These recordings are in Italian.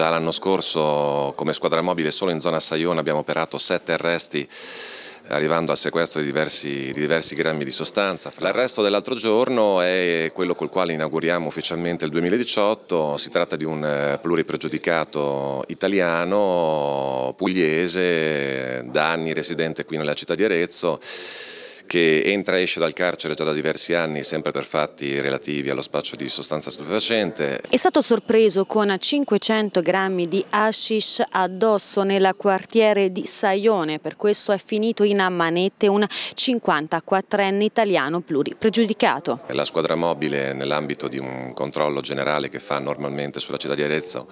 Già l'anno scorso come squadra mobile solo in zona Saione abbiamo operato sette arresti arrivando al sequestro di diversi, di diversi grammi di sostanza. L'arresto dell'altro giorno è quello col quale inauguriamo ufficialmente il 2018, si tratta di un eh, pluripregiudicato italiano, pugliese, da anni residente qui nella città di Arezzo, che entra e esce dal carcere già da diversi anni, sempre per fatti relativi allo spaccio di sostanza stupefacente. È stato sorpreso con 500 grammi di hashish addosso nel quartiere di Saione, per questo è finito in ammanette un 54enne italiano pluripregiudicato. La squadra mobile nell'ambito di un controllo generale che fa normalmente sulla città di Arezzo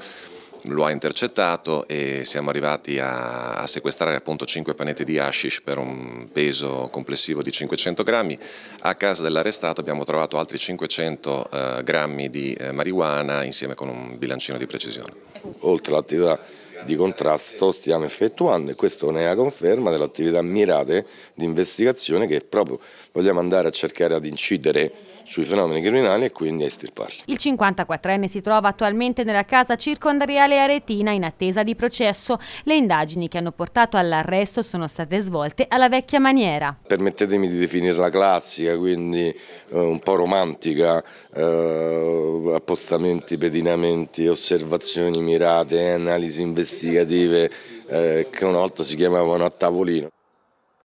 lo ha intercettato e siamo arrivati a, a sequestrare appunto 5 panetti di hashish per un peso complessivo di 500 grammi. A casa dell'arrestato abbiamo trovato altri 500 eh, grammi di eh, marijuana insieme con un bilancino di precisione. Oltre all'attività di contrasto stiamo effettuando e questo ne è la conferma dell'attività mirate di investigazione che proprio vogliamo andare a cercare ad incidere sui fenomeni criminali e quindi a estirparli. Il 54enne si trova attualmente nella casa circondariale Aretina in attesa di processo. Le indagini che hanno portato all'arresto sono state svolte alla vecchia maniera. Permettetemi di definirla classica, quindi eh, un po' romantica, eh, appostamenti, pedinamenti, osservazioni mirate, analisi investigative eh, che una volta si chiamavano a tavolino.